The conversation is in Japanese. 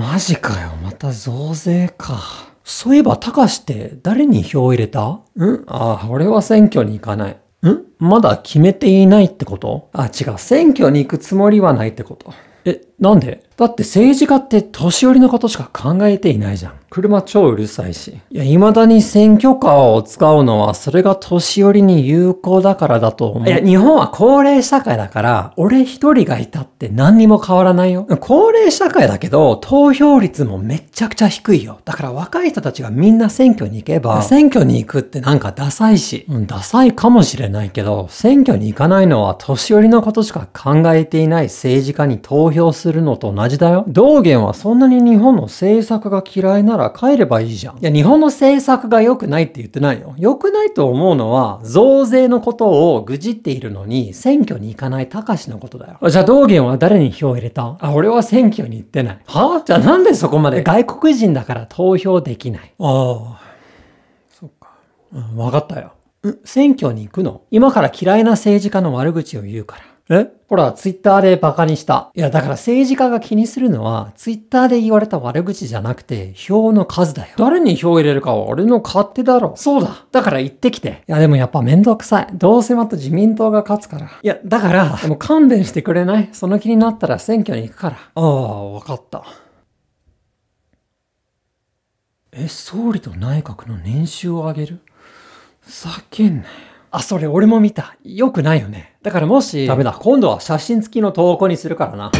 マジかよ。また増税か。そういえば、たかしって誰に票を入れたんああ、俺は選挙に行かない。んまだ決めていないってことあ、違う。選挙に行くつもりはないってこと。え、なんでだって政治家って年寄りのことしか考えていないじゃん。車超うるさいし。いや、未だに選挙カーを使うのはそれが年寄りに有効だからだと思う。いや、日本は高齢社会だから、俺一人がいたって何にも変わらないよ。高齢社会だけど、投票率もめちゃくちゃ低いよ。だから若い人たちがみんな選挙に行けば、選挙に行くってなんかダサいし。うん、ダサいかもしれないけど、選挙に行かないのは年寄りのことしか考えていない政治家に投票するするのと同じだよ。道元はそんなに日本の政策が嫌いなら帰ればいいじゃん。いや、日本の政策が良くないって言ってないよ。良くないと思うのは、増税のことを愚痴っているのに、選挙に行かない高志のことだよ。じゃあ道元は誰に票を入れたあ、俺は選挙に行ってない。はじゃあなんでそこまで外国人だから投票できない。ああ、そっか。うん、わかったよ。ん選挙に行くの今から嫌いな政治家の悪口を言うから。えほら、ツイッターでバカにした。いや、だから政治家が気にするのは、ツイッターで言われた悪口じゃなくて、票の数だよ。誰に票入れるかは俺の勝手だろ。そうだ。だから行ってきて。いや、でもやっぱめんどくさい。どうせまた自民党が勝つから。いや、だから、でも勘弁してくれないその気になったら選挙に行くから。ああ、わかった。え、総理と内閣の年収を上げる叫んなよ。あ、それ俺も見た。よくないよね。だからもし、ダメだ。今度は写真付きの投稿にするからな。